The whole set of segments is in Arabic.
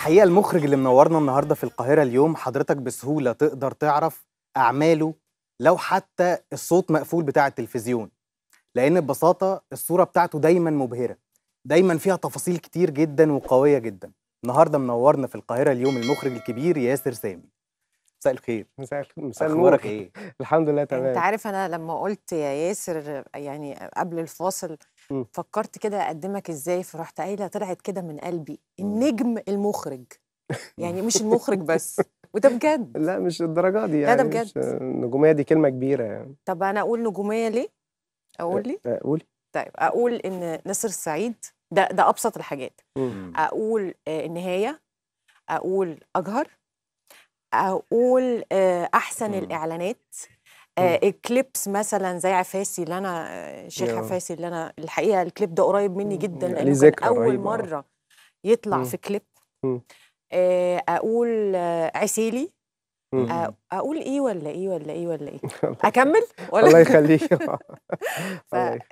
الحقيقه المخرج اللي منورنا النهارده في القاهره اليوم حضرتك بسهوله تقدر تعرف اعماله لو حتى الصوت مقفول بتاع التلفزيون لان ببساطه الصوره بتاعته دايما مبهره دايما فيها تفاصيل كتير جدا وقويه جدا النهارده منورنا في القاهره اليوم المخرج الكبير ياسر سامي مساء الخير مساء الخير مساء اخبارك ايه الحمد لله تمام انت عارف انا لما قلت يا ياسر يعني قبل الفاصل إمم. فكرت كده اقدمك ازاي فرحت قايله طلعت كده من قلبي إمم. النجم المخرج يعني مش المخرج بس وده بجد لا مش الدرجات دي يعني لا ده بجد النجوميه دي كلمه كبيره يعني طب انا اقول نجوميه ليه اقول لي آه، آه، قولي طيب اقول ان نصر السعيد ده ده ابسط الحاجات إمم. اقول آه، النهايه اقول اجهر اقول احسن الاعلانات آه، كليبس مثلا زي عفاسي اللي انا آه، شيخ عفاسي اللي انا الحقيقه الكليب ده قريب مني جدا يعني لانه كان اول مره يطلع في كليب آه، اقول عسيلي اقول ايه ولا ايه ولا ايه ولا ايه اكمل ولا الله يخليك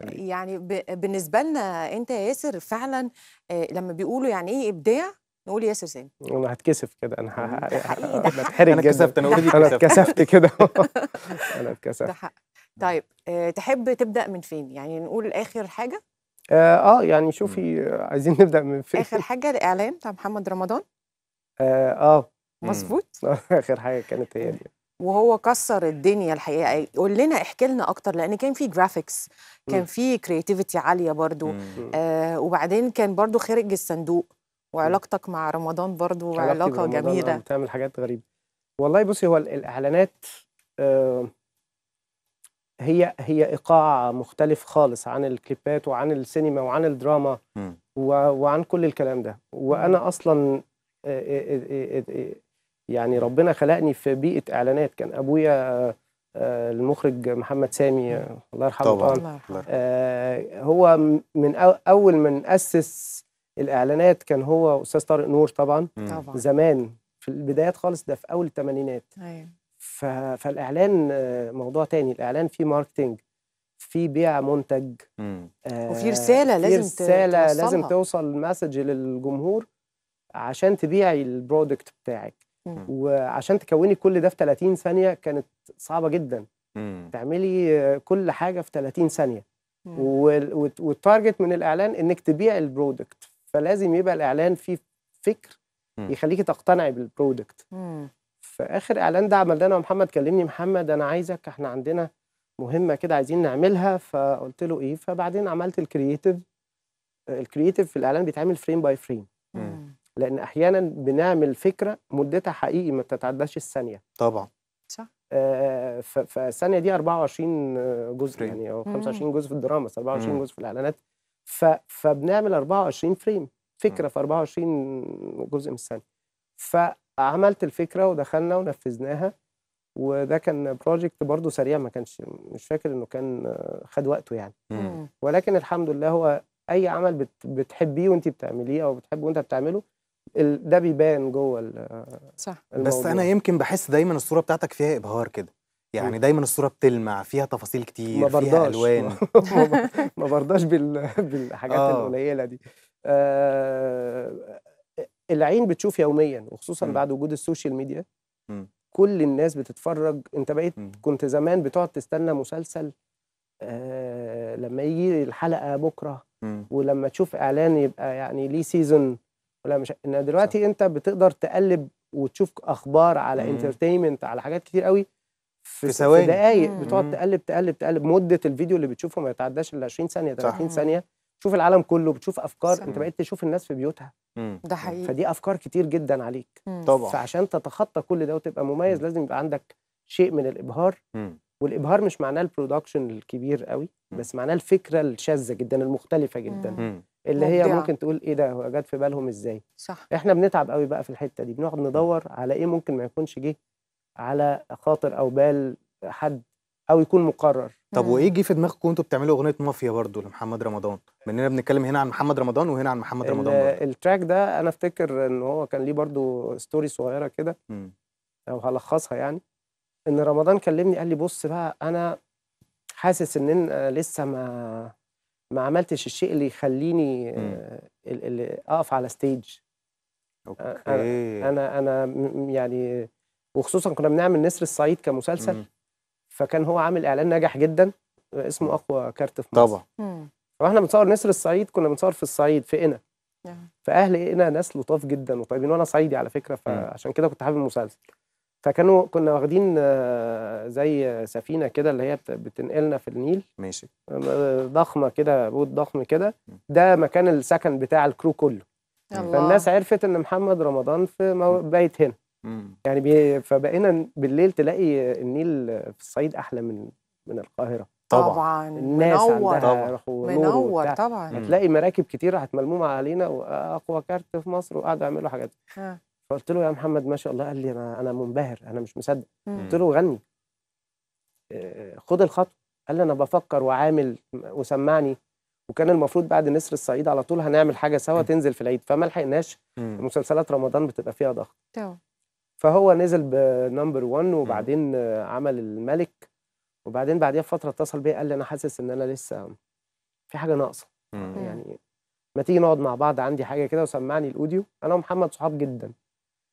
يعني بالنسبه لنا انت يا ياسر فعلا لما بيقولوا يعني ايه ابداع نقول يا سوزان انا هتكسف كده انا هتحرق انا اتكسفت انا اوريدي انا اتكسفت كده انا اتكسفت طيب آه، تحب تبدا من فين يعني نقول اخر حاجه اه, آه يعني شوفي عايزين نبدا من فين اخر حاجه الاعلان بتاع محمد رمضان آه. آه. مظبوط اخر حاجه كانت هي دي وهو كسر الدنيا الحقيقه قول لنا احكي لنا اكتر لان كان في جرافيكس كان في كرياتيفيتي عاليه برضو آه وبعدين كان برضو خارج الصندوق وعلاقتك مع رمضان برضو علاقه آه، جميله بتعمل حاجات غريبه والله بصي هو الاعلانات آه، هي هي ايقاع مختلف خالص عن الكليبات وعن السينما وعن الدراما م. وعن كل الكلام ده وانا اصلا آه، يعني ربنا خلقني في بيئه اعلانات كان ابويا المخرج محمد سامي الله يرحمه طبعا, طبعا. هو من اول من اسس الاعلانات كان هو استاذ طارق نور طبعا طبعا زمان في البدايات خالص ده في اول الثمانينات ايوه فالاعلان آه، موضوع تاني الاعلان فيه ماركتنج في بيع منتج آه وفي رساله لازم توصل رساله توصلها. لازم توصل مسج للجمهور عشان تبيعي البرودكت بتاعك مم. وعشان تكوني كل ده في 30 ثانيه كانت صعبه جدا مم. تعملي آه، كل حاجه في 30 ثانيه والتارجت من الاعلان انك تبيع البرودكت فلازم يبقى الاعلان فيه فكر يخليكي تقتنعي بالبرودكت فاخر اعلان ده عملناه انا ومحمد كلمني محمد انا عايزك احنا عندنا مهمه كده عايزين نعملها فقلت له ايه فبعدين عملت الكرييتيف الكرييتيف في الاعلان بيتعمل فريم باي فريم لان احيانا بنعمل فكره مدتها حقيقي ما بتتعداش الثانيه طبعا صح آه، فالثانيه دي 24 جزء يعني او 25 جزء في الدراما 24 جزء في الاعلانات ف... فبنعمل 24 فريم فكره في 24 جزء من الثانيه فعملت الفكره ودخلنا ونفذناها وده كان بروجكت برضه سريع ما كانش مش فاكر انه كان خد وقته يعني م. ولكن الحمد لله هو اي عمل بت... بتحبيه وانت بتعمليه او بتحبه وانت بتعمله ده بيبان جوه صح الموضوع. بس انا يمكن بحس دايما الصوره بتاعتك فيها ابهار كده يعني دايما الصوره بتلمع فيها تفاصيل كتير ما برضاش. فيها الوان ما برضاش بال... بالحاجات آه. القليله دي آه... العين بتشوف يوميا وخصوصا م. بعد وجود السوشيال ميديا م. كل الناس بتتفرج انت بقيت م. كنت زمان بتقعد تستنى مسلسل آه... لما يجي الحلقه بكره م. ولما تشوف اعلان يبقى يعني ليه سيزون ولا مش ان دلوقتي صح. انت بتقدر تقلب وتشوف اخبار على انترتينمنت على حاجات كتير قوي في ثواني في دقايق بتقعد تقلب تقلب تقلب مده الفيديو اللي بتشوفه ما يتعداش ال 20 ثانيه 30 ثانيه تشوف العالم كله بتشوف افكار صحيح. انت بقيت تشوف الناس في بيوتها ده حقيقي فدي افكار كتير جدا عليك طبعا فعشان تتخطى كل ده وتبقى مميز مم. لازم يبقى عندك شيء من الابهار مم. والابهار مش معناه البرودكشن الكبير قوي مم. بس معناه الفكره الشاذه جدا المختلفه جدا مم. اللي هي ممكن تقول ايه ده هو جت في بالهم ازاي صح احنا بنتعب قوي بقى في الحته دي بنقعد ندور على ايه ممكن ما يكونش جه على خاطر او بال حد او يكون مقرر طب وايه جه في دماغكم وانتم بتعملوا اغنيه مافيا برضو لمحمد رمضان مننا بنتكلم هنا عن محمد رمضان وهنا عن محمد رمضان برضو. التراك ده انا افتكر ان هو كان ليه برضو ستوري صغيره كده لو هلخصها يعني ان رمضان كلمني قال لي بص بقى انا حاسس ان انا لسه ما ما عملتش الشيء اللي يخليني آه، اللي اقف على ستيج اوكي انا انا يعني وخصوصا كنا بنعمل نسر الصعيد كمسلسل مم. فكان هو عامل اعلان ناجح جدا اسمه اقوى كارت في مصر طبعا مم. واحنا بنصور نسر الصعيد كنا بنصور في الصعيد في قنا فاهل قنا ناس لطاف جدا وطيبين وانا صعيدي على فكره فعشان كده كنت حابب المسلسل فكانوا كنا واخدين آه، زي سفينه كده اللي هي بتنقلنا في النيل ماشي آه، ضخمه كده بوت ضخم كده ده مكان السكن بتاع الكرو كله الله. فالناس عرفت ان محمد رمضان في بيت هنا مم. يعني بي... فبقينا بالليل تلاقي النيل في الصعيد احلى من من القاهره طبعا, طبعا. الناس منور عندها طبعا. منور طبعا هتلاقي مراكب راحت هتملمومه علينا واقوى كارت في مصر وقعدوا يعملوا حاجات فقلت له يا محمد ما شاء الله قال لي انا انا منبهر انا مش مصدق قلت له غني آه، خد الخطوه قال لي انا بفكر وعامل وسمعني وكان المفروض بعد نسر الصعيد على طول هنعمل حاجه سوا تنزل في العيد فما لحقناش مسلسلات رمضان بتبقى فيها ضغط فهو نزل بنمبر 1 وبعدين عمل الملك وبعدين بعديها بفتره اتصل بيا قال لي انا حاسس ان انا لسه في حاجه ناقصه يعني ما تيجي نقعد مع بعض عندي حاجه كده وسمعني الاوديو انا ومحمد صحاب جدا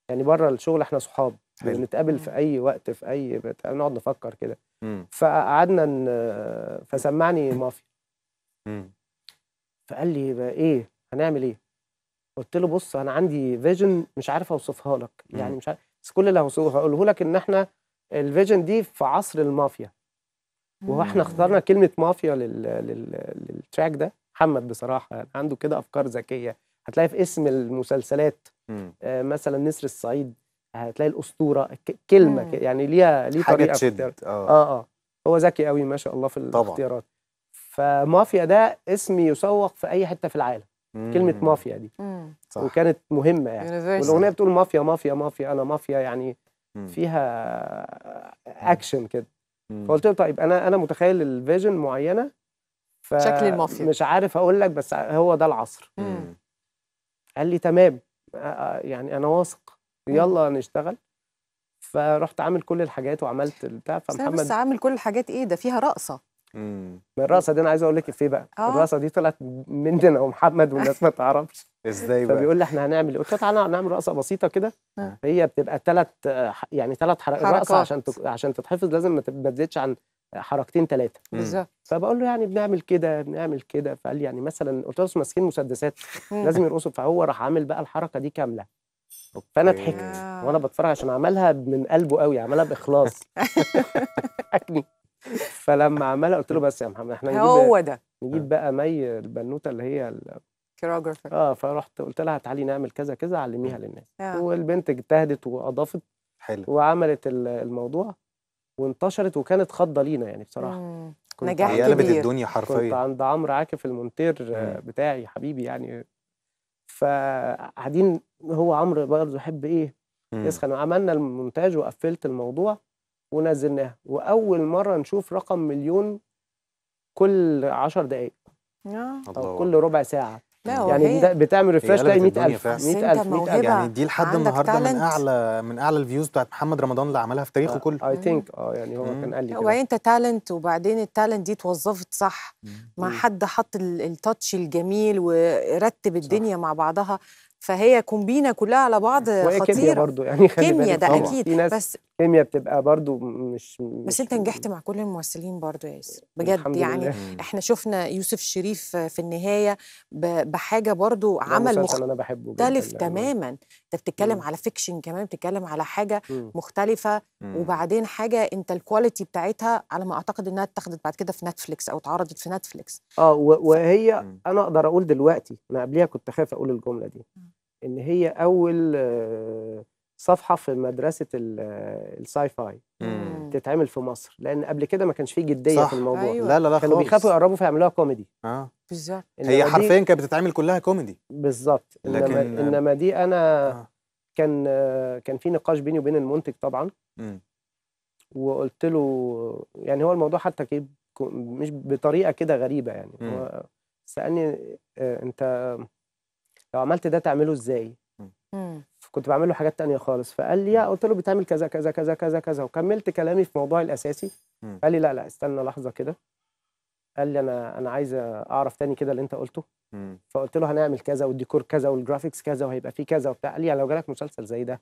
يعني بره الشغل احنا صحاب بنتقابل في اي وقت في اي نقعد نفكر كده فقعدنا فسمعني مافيا فقال لي بقى ايه هنعمل ايه قلت له بص انا عندي فيجن مش عارف اوصفها لك يعني مش عارف بس كل اللي هقوله لك ان احنا الفيجن دي في عصر المافيا واحنا اخترنا كلمه مافيا لل... لل... للتراك ده محمد بصراحه يعني عنده كده افكار ذكيه هتلاقي في اسم المسلسلات آه مثلا نسر الصعيد هتلاقي الاسطوره ك... كلمه ك... يعني ليها ليها طريقه تشد آه. اه اه هو ذكي قوي ما شاء الله في الاختيارات طبعا. فمافيا ده اسم يسوق في اي حته في العالم مم. كلمه مافيا دي مم. صح. وكانت مهمه يعني والاغنيه بتقول مافيا مافيا مافيا انا مافيا يعني فيها اكشن كده فقلت له طيب انا انا متخيل الفيجن معينه ف شكل المافيا مش عارف اقول لك بس هو ده العصر مم. قال لي تمام يعني انا واثق يلا نشتغل فرحت عامل كل الحاجات وعملت البتاع فمحمد بس عامل كل الحاجات ايه ده فيها رقصه مم. الرقصه دي انا عايز اقول لك في بقى آه. الرقصه دي طلعت مننا ومحمد والناس ما تعرفش ازاي بقى فبيقول لي احنا هنعمل إيه؟ قلت له تعالى نعمل رقصه بسيطه كده آه. هي بتبقى ثلاث يعني ثلاث حرق... حركات الرقصه عشان تك... عشان تتحفظ لازم ما تزيدش عن حركتين ثلاثه بالظبط فبقول له يعني بنعمل كده بنعمل كده فقال لي يعني مثلا قلت له ماسكين مسدسات لازم يرقصوا فهو راح عامل بقى الحركه دي كامله فانا ضحكت وانا بتفرج عشان عملها من قلبه قوي عملها باخلاص فلما عملها قلت له بس يا محمد احنا هو ده نجيب آه. بقى مي البنوته اللي هي كيروجرافر اه فرحت قلت لها تعالي نعمل كذا كذا علميها آه. للناس آه. والبنت اجتهدت واضافت حلو وعملت الموضوع وانتشرت وكانت خضه لينا يعني بصراحه كنت نجاح يعني كبير قلبت الدنيا حرفيا كنت عند عمرو عاكف المونتير مم. بتاعي حبيبي يعني فقاعدين هو عمرو برضه يحب ايه يسخن وعملنا المونتاج وقفلت الموضوع ونزلناها واول مره نشوف رقم مليون كل 10 دقائق آه. او كل ربع ساعه يعني بتعمل ريفرش تلاقي 100000 100000 100000 يعني دي لحد النهارده من اعلى من اعلى الفيوز بتاعت محمد رمضان اللي عملها في تاريخه آه، كله اي ثينك اه يعني هو مم. كان قال لي كده وبعدين انت تالنت وبعدين التالنت دي اتوظفت صح مم. مع حد حط التاتش الجميل ورتب الدنيا صح. مع بعضها فهي كومبينه كلها على بعض وهي كيميا برضه يعني كيميا ده طبعا. اكيد ناس بس كيميا بتبقى برضه مش, مش بس انت نجحت مع كل الممثلين برضه يا ياسر بجد يعني لله. احنا شفنا يوسف شريف في النهايه بحاجه برضه عمل مختلف تماما انت بتتكلم على فيكشن كمان بتتكلم على حاجه مم. مختلفه مم. وبعدين حاجه انت الكواليتي بتاعتها على ما اعتقد انها اتخذت بعد كده في نتفليكس او اتعرضت في نتفليكس اه وهي انا اقدر اقول دلوقتي انا قبليها كنت خايف اقول الجمله دي ان هي اول آه، صفحه في مدرسه آه، الساي فاي تتعمل في مصر لان قبل كده ما كانش فيه جديه صح. في الموضوع أيوة. لا لا لا كانوا خالص. بيخافوا يقربوا فيعملوها كوميدي اه بالظبط هي حرفيا كانت بتتعمل كلها كوميدي بالظبط لكن... آه، انما دي انا آه. كان كان في نقاش بيني وبين المنتج طبعا مم. وقلت له يعني هو الموضوع حتى مش بطريقه كده غريبه يعني مم. هو سالني انت لو عملت ده تعمله ازاي كنت بعمل له حاجات تانية خالص فقال لي قلت له بيتعمل كذا كذا كذا كذا كذا وكملت كلامي في موضوعي الاساسي قال لي لا لا استنى لحظه كده قال لي انا انا عايز اعرف تاني كده اللي انت قلته فقلت له هنعمل كذا والديكور كذا والجرافيكس كذا وهيبقى فيه كذا وبتاع قال لي يعني لو جالك مسلسل زي ده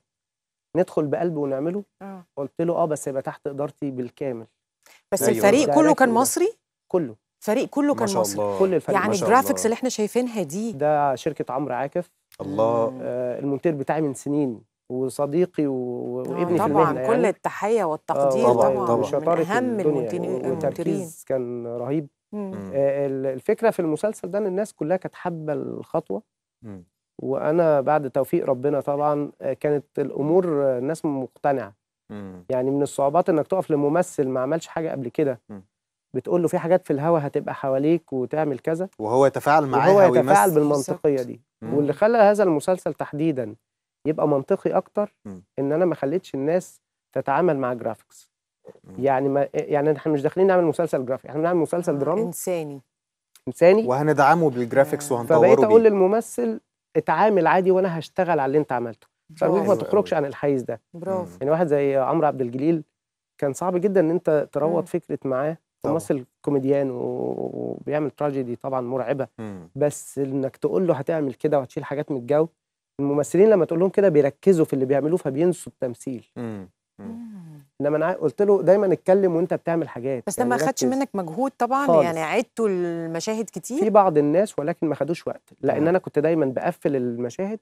ندخل بقلب ونعمله آه. قلت له اه بس يبقى تحت ادارتي بالكامل بس أيوة. الفريق إيه؟ كله كان مصري كله فريق كله كان مصري كل الفريق يعني الجرافيكس اللي احنا شايفينها دي ده شركه عمرو عاكف الله آه المونتير بتاعي من سنين وصديقي و... وابني طبعا في المهنه يعني. كل التحيه والتقدير آه طبعا, طبعا. طبعا. من اهم يعني، المونتيرين كان رهيب آه الفكره في المسلسل ده ان الناس كلها كانت حابه الخطوه مم. وانا بعد توفيق ربنا طبعا آه، كانت الامور آه، الناس مقتنعه مم. يعني من الصعوبات انك تقف لممثل ما عملش حاجه قبل كده بتقول له في حاجات في الهوا هتبقى حواليك وتعمل كذا وهو يتفاعل معاها وهو يتفاعل بالمنطقيه دي مم. واللي خلى هذا المسلسل تحديدا يبقى منطقي اكتر مم. ان انا ما خليتش الناس تتعامل مع جرافيكس يعني ما يعني احنا مش داخلين نعمل مسلسل جرافيك احنا بنعمل مسلسل آه، درامي انساني انساني وهندعمه بالجرافيكس آه. وهنطوره فبقيت اقول للممثل اتعامل عادي وانا هشتغل على اللي انت عملته فالمهم ما تخرجش عن الحيز ده برافو يعني واحد زي عمرو عبد الجليل كان صعب جدا ان انت تروض فكره معاه ممثل كوميديان وبيعمل تراجيدي طبعا مرعبه مم. بس انك تقول له هتعمل كده وهتشيل حاجات من الجو الممثلين لما تقول لهم كده بيركزوا في اللي بيعملوه فبينسوا التمثيل انما انا قلت له دايما اتكلم وانت بتعمل حاجات بس يعني ما خدش منك مجهود طبعا خالص. يعني عدته المشاهد كتير في بعض الناس ولكن ما خدوش وقت لان انا كنت دايما بقفل المشاهد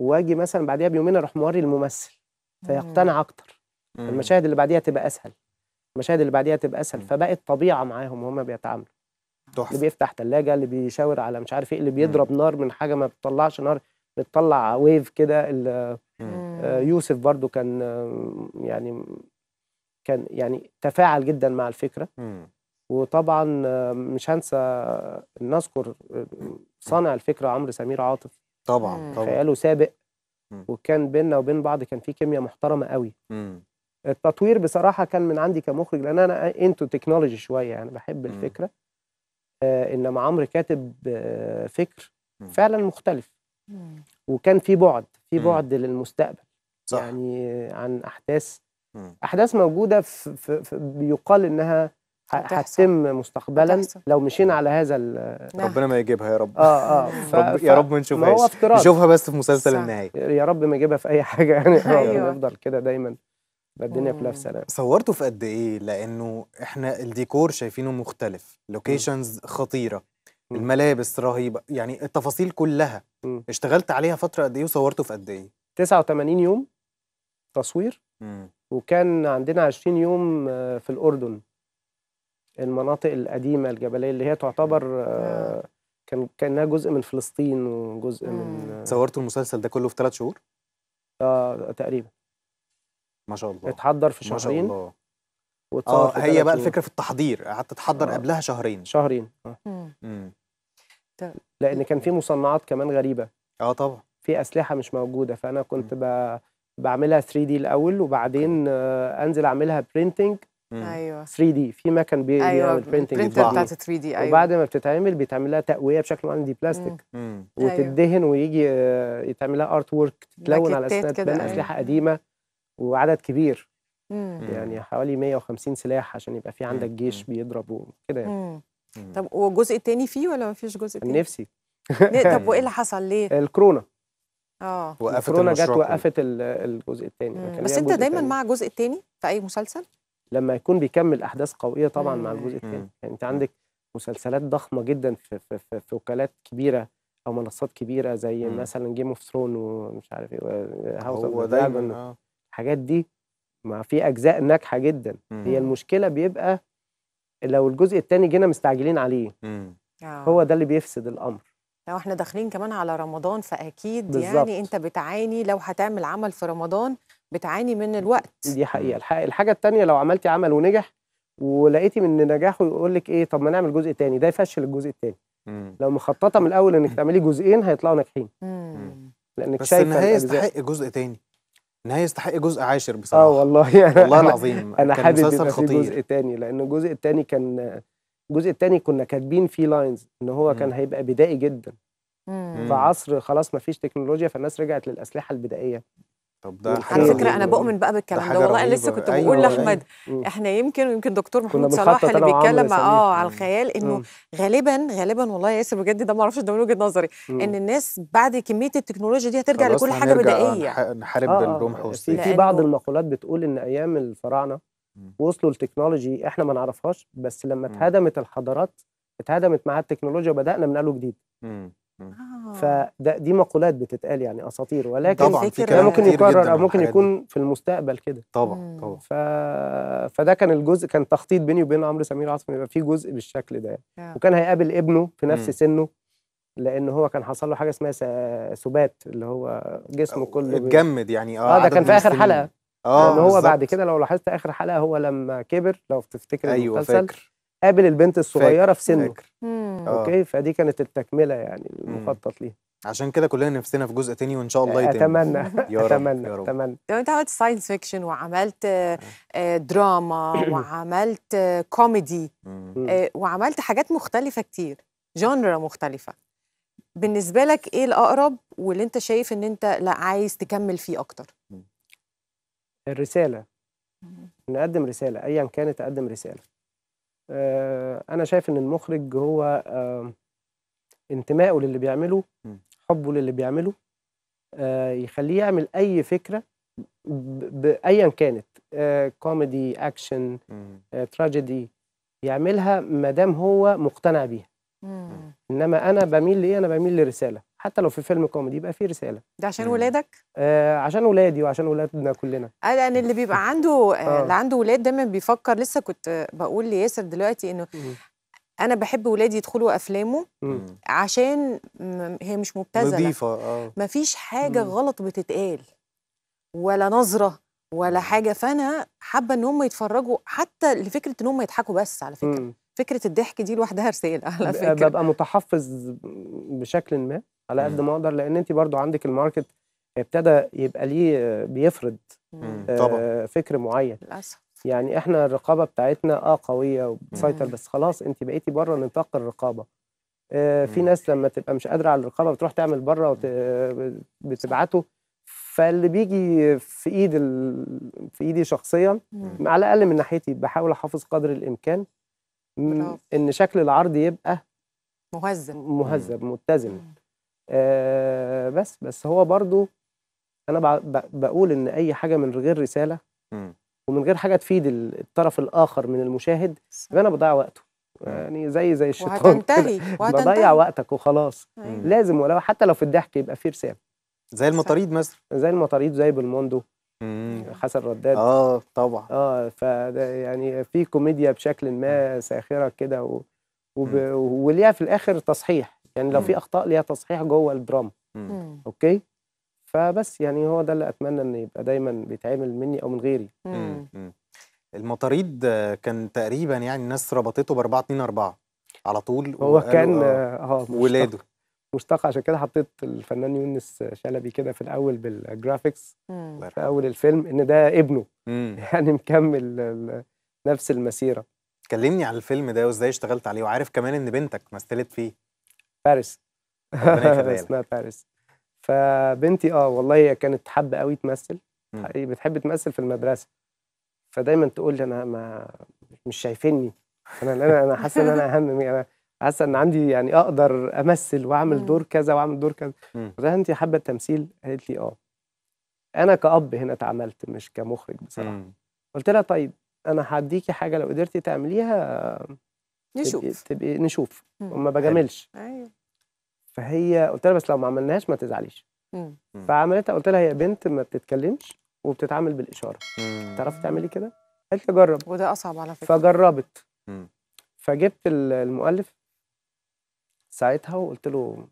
واجي مثلا بعديها بيومين اروح موري الممثل فيقتنع اكتر المشاهد اللي بعديها تبقى اسهل المشاهد اللي بعديها تبقى اسهل فبقت طبيعه معاهم وهم بيتعاملوا تحفه اللي بيفتح ثلاجه اللي بيشاور على مش عارف ايه اللي بيضرب مم. نار من حاجه ما بتطلعش نار بتطلع ويف كده آه، يوسف برضو كان آه، يعني كان يعني تفاعل جدا مع الفكره مم. وطبعا آه، مش هنسى نذكر صانع الفكره عمرو سمير عاطف طبعا طبعا خياله سابق وكان بيننا وبين بعض كان في كيمياء محترمه قوي مم. التطوير بصراحه كان من عندي كمخرج لان انا انتو تكنولوجي شويه يعني بحب الفكره آه انما عمرو كاتب آه فكر فعلا مختلف وكان في بعد في بعد للمستقبل صح. يعني عن احداث احداث موجوده في, في, في بيقال انها هتتم مستقبلا هتحصل. لو مشينا على هذا نعم. ربنا ما يجيبها يا رب اه اه ف... رب... يا رب ما نشوفهاش نشوفها بس في مسلسل النهايه يا رب ما يجيبها في اي حاجه يعني أيوة. نفضل كده دايما الدنيا كلها في آه. سلام صورته في قد ايه لانه احنا الديكور شايفينه مختلف لوكيشنز خطيره مم. الملابس رهيبه يعني التفاصيل كلها مم. اشتغلت عليها فتره قد ايه وصورته في قد ايه 89 يوم تصوير مم. وكان عندنا 20 يوم آه، في الاردن المناطق القديمه الجبليه اللي هي تعتبر آه، كان كانها جزء من فلسطين وجزء من صورتوا المسلسل ده كله في ثلاث شهور اه تقريبا ما شاء الله اتحضر في شهرين ما شاء الله اه هي بقى الفكره في التحضير قعدت تتحضر آه. قبلها شهرين شهرين اه مم. لان كان في مصنعات كمان غريبه اه طبعا في اسلحه مش موجوده فانا كنت ب... بعملها 3 دي الاول وبعدين آه انزل اعملها برينتنج ايوه 3 دي في مكن بي ايوه البرنتنج بتاعت 3 دي ايوه وبعد ما بتتعمل بيتعمل لها تقويه بشكل معين دي بلاستيك مم. أيوة. وتدهن ويجي آه، يتعمل لها ارت وورك تتلون على اسلحه تبان اسلحه أيوة. قديمه وعدد كبير مم. يعني حوالي 150 سلاح عشان يبقى في عندك جيش بيضرب وكده يعني طب والجزء الثاني فيه ولا ما فيش جزء تاني؟ نفسي طب وايه اللي حصل ليه؟ الكورونا اه وقفت الكورونا جت وقفت الجزء الثاني بس انت دايما تاني. مع الجزء الثاني في اي مسلسل لما يكون بيكمل احداث قويه طبعا مم. مع الجزء الثاني يعني انت عندك مسلسلات ضخمه جدا في في, في, في وكالات كبيره او منصات كبيره زي مم. مثلا جيم اوف ثرون ومش عارف ايه هو اوف آه. الحاجات دي ما في اجزاء ناجحه جدا مم. هي المشكله بيبقى لو الجزء الثاني جينا مستعجلين عليه مم. آه. هو ده اللي بيفسد الامر لو احنا داخلين كمان على رمضان فاكيد بالزبط. يعني انت بتعاني لو هتعمل عمل في رمضان بتعاني من الوقت دي حقيقه الحاجه الثانيه لو عملتي عمل ونجح ولقيتي من نجاحه يقول لك ايه طب ما نعمل جزء ثاني ده يفشل الجزء الثاني لو مخططه من الاول انك تعملي جزئين هيطلعوا ناجحين لانك شايفه بس النهايه يستحق جزء ثاني هي يستحق جزء عاشر بصراحة اه والله أنا والله العظيم أنا حابب مسلسل في الجزء تاني لأن الجزء التاني كان الجزء التاني كنا كاتبين فيه لاينز إن هو مم. كان هيبقى بدائي جدا في عصر خلاص ما فيش تكنولوجيا فالناس رجعت للأسلحة البدائية طب ده على فكره انا بؤمن بقى بالكلام ده والله انا لسه كنت أيوه، بقول أيوة لاحمد أيوة. احنا يمكن ويمكن دكتور محمود صلاح اللي بيتكلم اه على الخيال انه غالبا غالبا والله يا ياسر بجد ده ما اعرفش ده من وجهه نظري ان الناس بعد كميه التكنولوجيا دي هترجع لكل حاجه آه، بدائيه نحارب آه بالرمح آه. في بعض المقولات بتقول ان ايام الفراعنه وصلوا لتكنولوجي احنا ما نعرفهاش بس لما اتهدمت الحضارات اتهدمت معاها التكنولوجيا وبدانا من اول وجديد آه. فدي مقولات بتتقال يعني اساطير ولكن طبعا في ممكن يكرر او ممكن يكون في المستقبل كده طبعا طبعا ف... فده كان الجزء كان تخطيط بيني وبين عمرو سمير عاصم يبقى في جزء بالشكل ده يعني. آه. وكان هيقابل ابنه في نفس سنه لان هو كان حصل له حاجه اسمها سبات اللي هو جسمه كله اتجمد يعني اه, آه، ده كان في اخر حلقه اه هو بعد كده لو لاحظت اخر حلقه هو لما كبر لو تفتكر أيوة فاكر قابل البنت الصغيره في سنه فاكر. اوكي فدي كانت التكمله يعني المخطط ليها عشان كده كلنا نفسنا في جزء تاني وان شاء الله يتم اتمنى يا اتمنى يا رب. اتمنى لو انت عملت ساينس فيكشن وعملت دراما آه، آه، وعملت كوميدي آه، وعملت حاجات مختلفه كتير جانرا مختلفه بالنسبه لك ايه الاقرب واللي انت شايف ان انت لا عايز تكمل فيه اكتر الرساله نقدم رساله ايا كانت اقدم رساله آه، انا شايف ان المخرج هو آه، انتمائه للي بيعمله حبه للي بيعمله آه، يخليه يعمل اي فكره بايا كانت كوميدي اكشن تراجيدي يعملها ما دام هو مقتنع بيها انما انا بميل لايه انا بميل لرساله حتى لو في فيلم كوميدي يبقى فيه رساله ده عشان ولادك آه عشان ولادي وعشان ولادنا كلنا آه اللي بيبقى عنده آه،, آه. اللي عنده ولاد دايما بيفكر لسه كنت بقول لياسر دلوقتي انه انا بحب ولادي يدخلوا افلامه مم. عشان هي مش مبتذله نظيفه اه مفيش حاجه مم. غلط بتتقال ولا نظره ولا حاجه فانا حابه ان هم يتفرجوا حتى لفكره ان هم يضحكوا بس على فكره مم. فكره الضحك دي لوحدها رساله على فكره ببقى متحفظ بشكل ما على قد ما اقدر لان انت برضو عندك الماركت ابتدى يبقى ليه بيفرض آه فكر معين للاسف يعني احنا الرقابه بتاعتنا اه قويه وبتسيطر بس خلاص انت بقيتي بره نطاق الرقابه آه في ناس لما تبقى مش قادره على الرقابه بتروح تعمل بره وبتبعته آه، بتبعته فاللي بيجي في ايد ال... في ايدي شخصيا مم. على الاقل من ناحيتي بحاول احافظ قدر الامكان م... ان شكل العرض يبقى مهذب مهذب متزن آه، بس بس هو برضو انا بقول ان اي حاجه من غير رساله ومن غير حاجه تفيد الطرف الاخر من المشاهد يبقى انا بضيع وقته يعني زي زي الشيطان وهتنتهي بضيع وقتك وخلاص مم. أيوة. لازم ولو حتى لو في الضحك يبقى في رساله زي المطاريد مثلا زي المطاريد زي بالموندو حسن رداد اه طبعا اه فده يعني في كوميديا بشكل ما ساخره كده و... وب... وليها في الاخر تصحيح يعني لو في اخطاء ليها تصحيح جوه الدراما اوكي فبس يعني هو ده اللي اتمنى ان يبقى دايما بيتعمل مني او من غيري المطاريد آه، كان تقريبا يعني الناس ربطته ب 4 2 4 على طول هو كان اه, آه،, آه، ولاده مشتاق عشان كده حطيت الفنان يونس شلبي كده في الاول بالجرافيكس في اول الفيلم ان ده ابنه مم. يعني مكمل نفس المسيره كلمني عن الفيلم ده وازاي اشتغلت عليه وعارف كمان ان بنتك مثلت فيه باريس اسمها باريس فبنتي اه والله هي كانت حابه قوي تمثل هي بتحب تمثل في المدرسه فدايما تقول لي انا ما مش شايفيني انا انا انا حاسه ان انا اهم انا حاسه ان عندي يعني اقدر امثل واعمل دور كذا واعمل دور كذا فده انت حابه التمثيل قالت لي اه انا كاب هنا اتعاملت مش كمخرج بصراحه قلت لها طيب انا هديكي حاجه لو قدرتي تعمليها نشوف تبقي نشوف وما بجاملش ايوه فهي قلت لها بس لو ما عملناهاش ما تزعليش فعملتها قلت لها يا بنت ما بتتكلمش وبتتعامل بالاشاره تعرفي تعملي كده قالت لي جرب وده اصعب على فكره فجربت مم. فجبت المؤلف ساعتها وقلت له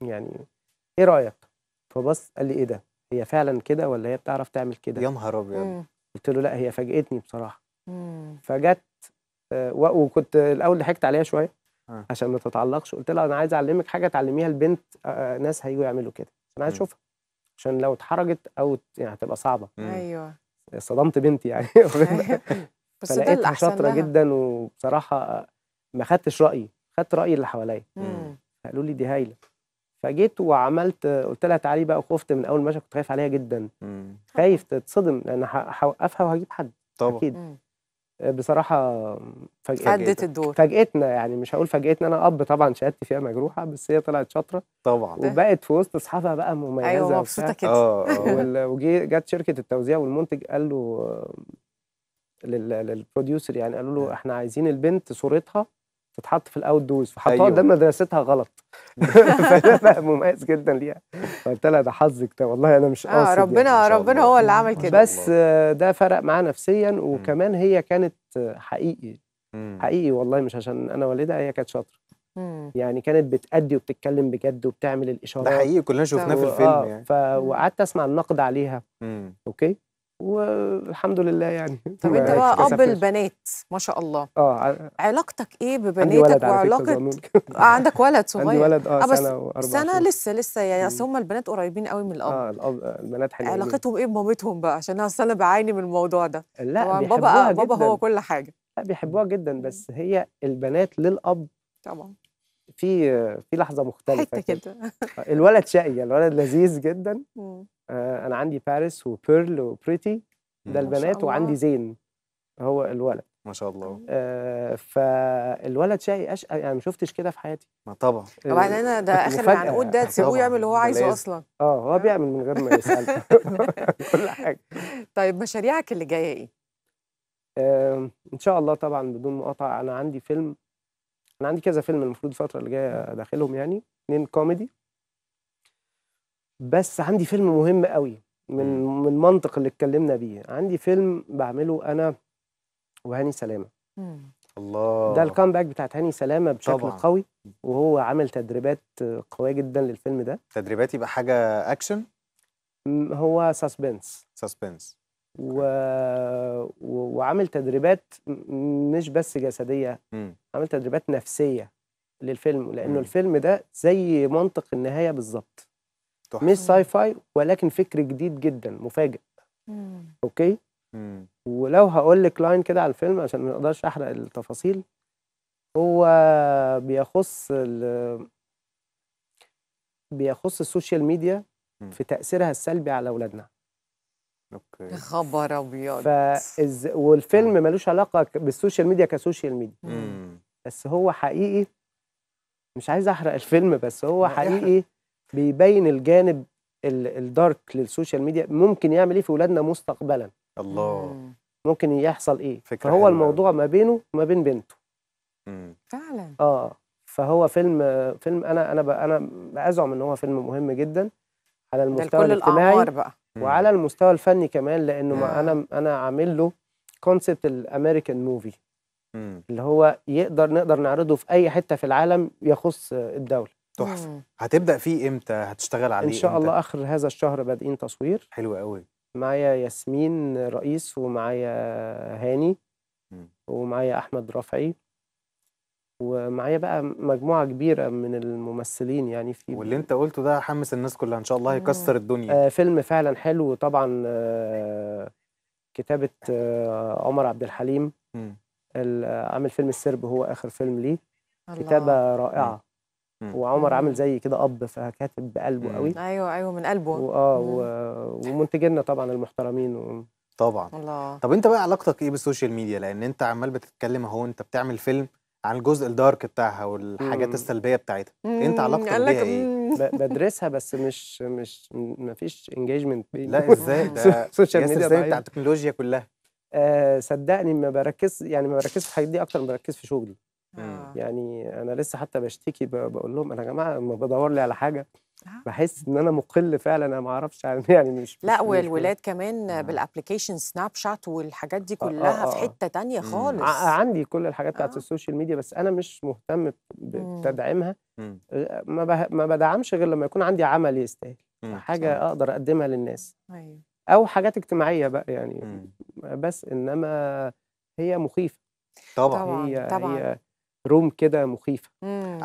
يعني ايه رايك فبص قال لي ايه ده هي فعلا كده ولا هي بتعرف تعمل كده يا نهار ابيض قلت له لا هي فاجئتني بصراحه فجت آه، وكنت الاول ضحكت عليها شويه آه. عشان ما تتعلقش قلت لها انا عايز اعلمك حاجه تعلميها البنت آه، ناس هيجوا يعملوا كده انا عايز اشوفها عشان لو اتحرجت او يعني هتبقى صعبه ايوه صدمت بنتي يعني بس ده شاطره جدا وبصراحه ما خدتش رايي خدت راي اللي حواليا قالوا لي دي هايله فجيت وعملت قلت لها تعالي بقى وخفت من اول ما كنت خايف عليها جدا خايف تتصدم لان هوقفها وهجيب حد طبعا اكيد مم. بصراحه فاجئت الدور فاجئتنا يعني مش هقول فاجئتنا انا اب طبعا شهادتي فيها مجروحه بس هي طلعت شاطره طبعا وبقت في وسط اصحابها بقى مميزه ايوه مبسوطه كده آه، آه. وجت شركه التوزيع والمنتج قال له آه، للبروديوسر يعني قالوا له احنا عايزين البنت صورتها تتحط في الاوت دورز فحطها أيوة. قدام مدرستها غلط فده بقى مميز جدا ليها فقلت لها ده حظك ده والله انا مش آه، قاصد آه ربنا يعني. ربنا هو اللي عمل كده بس ده فرق معاها نفسيا وكمان هي كانت حقيقي حقيقي والله مش عشان انا والدها هي كانت شاطره يعني كانت بتأدي وبتتكلم بجد وبتعمل الاشارات ده حقيقي كلنا شفناه في الفيلم آه، يعني آه وقعدت اسمع النقد عليها اوكي والحمد لله يعني طب انت بقى اب البنات ما شاء الله اه علاقتك ايه ببناتك وعلاقه آه عندك ولد صغير عندي ولد اه, آه، سنه واربع سنه لسه لسه يعني اصل هم البنات قريبين قوي من الاب اه الاب البنات حلوين علاقتهم ايه بمامتهم بقى عشان انا بعاني من الموضوع ده لا طبعا بابا بابا هو كل حاجه لا بيحبوها جدا بس هي البنات للاب طبعا في في لحظه مختلفه حته كده آه، الولد شقي الولد لذيذ جدا آه، انا عندي باريس وبيرل وبريتي ده البنات وعندي زين هو الولد ما شاء الله آه فالولد شقي اشقى يعني ما شفتش كده في حياتي ما طبعا وبعدين آه، ده اخر العنقود ده يعني. تسيبوه يعمل اللي هو عايزه اصلا اه هو بيعمل من غير ما يسال كل حاجه طيب مشاريعك اللي جايه ايه؟ آه ان شاء الله طبعا بدون مقاطعه انا عندي فيلم انا عندي كذا فيلم المفروض الفتره اللي جايه داخلهم يعني اتنين كوميدي بس عندي فيلم مهم قوي من من المنطق اللي اتكلمنا بيه عندي فيلم بعمله انا وهاني سلامه الله ده الكامباك بتاعت هاني سلامه بشكل طبعًا. قوي وهو عامل تدريبات قويه جدا للفيلم ده تدريبات يبقى حاجه اكشن هو سسبنس سسبنس و... وعامل تدريبات مش بس جسديه عامل تدريبات نفسيه للفيلم لانه الفيلم ده زي منطق النهايه بالظبط مش ساي فاي ولكن فكر جديد جدا مفاجئ اوكي ولو هقول لك لاين كده على الفيلم عشان ما اقدرش احرق التفاصيل هو بيخص ال... بيخص السوشيال ميديا في تاثيرها السلبي على اولادنا اوكي خبر ابيض فإز... والفيلم آه. ملوش علاقه بالسوشيال ميديا كسوشيال ميديا مم. بس هو حقيقي مش عايز احرق الفيلم بس هو حقيقي بيبين الجانب الدارك للسوشيال ميديا ممكن يعمل ايه في ولادنا مستقبلا الله ممكن يحصل ايه فكرة فهو حلوة. الموضوع ما بينه وما بين بنته فعلا اه فهو فيلم فيلم انا انا انا بازعم ان هو فيلم مهم جدا على المستوى الاجتماعي بقى وعلى المستوى الفني كمان لانه انا انا عامل له كونسبت الامريكان موفي اللي هو يقدر نقدر نعرضه في اي حته في العالم يخص الدوله تحفه هتبدا فيه امتى هتشتغل عليه ان شاء الله اخر هذا الشهر بادئين تصوير حلو قوي معايا ياسمين رئيس ومعايا هاني ومعايا احمد رفعي ومعايا بقى مجموعه كبيره من الممثلين يعني في واللي انت قلته ده حمس الناس كلها ان شاء الله آه. هيكسر الدنيا آه فيلم فعلا حلو طبعا آه كتابه آه عمر عبد الحليم عامل فيلم السرب هو اخر فيلم ليه كتابه رائعه وعمر عامل زي كده اب فكاتب بقلبه قوي ايوه ايوه من قلبه اه ومنتجنا طبعا المحترمين و... طبعا الله. طب انت بقى علاقتك ايه بالسوشيال ميديا لان انت عمال بتتكلم اهو انت بتعمل فيلم عن الجزء الدارك بتاعها والحاجات مم. السلبيه بتاعتها إيه انت علاقتك بيها ايه بدرسها بس مش مش مفيش انجيجمنت بيني لا ازاي ده السوشيال ميديا ازاي بتاع التكنولوجيا كلها آه صدقني ما بركز يعني ما بركزش في الحاجات دي اكتر ما بركز في شغلي يعني انا لسه حتى بشتكي بقول لهم انا يا جماعه لما بدور لي على حاجه نعم. بحس ان انا مقل فعلا انا ما اعرفش يعني مش لا والولاد كمان آه. بالابلكيشن سناب شات والحاجات دي كلها آه آه. في آه. حته تانية خالص عندي كل الحاجات بتاعت آه. السوشيال ميديا بس انا مش مهتم بتدعيمها آه، ما ما بدعمش غير لما يكون عندي عمل يستاهل حاجه صح. اقدر اقدمها للناس ايوه او حاجات اجتماعيه بقى يعني مم. بس انما هي مخيفه طبعا هي طبعا. هي روم كده مخيفه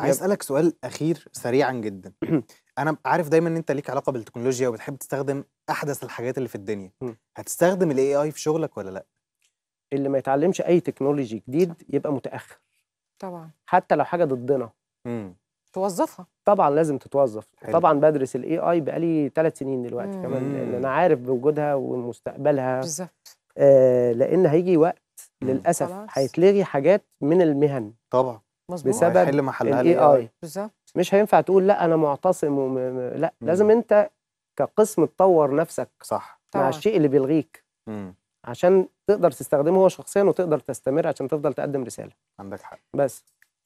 عايز اسالك سؤال اخير سريعا جدا انا عارف دايما ان انت ليك علاقه بالتكنولوجيا وبتحب تستخدم احدث الحاجات اللي في الدنيا م. هتستخدم الاي اي في شغلك ولا لا اللي ما يتعلمش اي تكنولوجي جديد يبقى متاخر طبعا حتى لو حاجه ضدنا م. توظفها طبعا لازم تتوظف حلو. طبعا بدرس الاي اي بقالي ثلاث سنين دلوقتي مم. كمان لان انا عارف بوجودها ومستقبلها بالظبط آه لان هيجي وقت للاسف هيتلغي حاجات من المهن طبعا مظبوط بسبب الاي اي بالظبط مش هينفع تقول لا انا معتصم وم... لا مم. لازم انت كقسم تطور نفسك صح مع طبعا. الشيء اللي بيلغيك مم. عشان تقدر تستخدمه هو شخصيا وتقدر تستمر عشان تفضل تقدم رساله عندك حق بس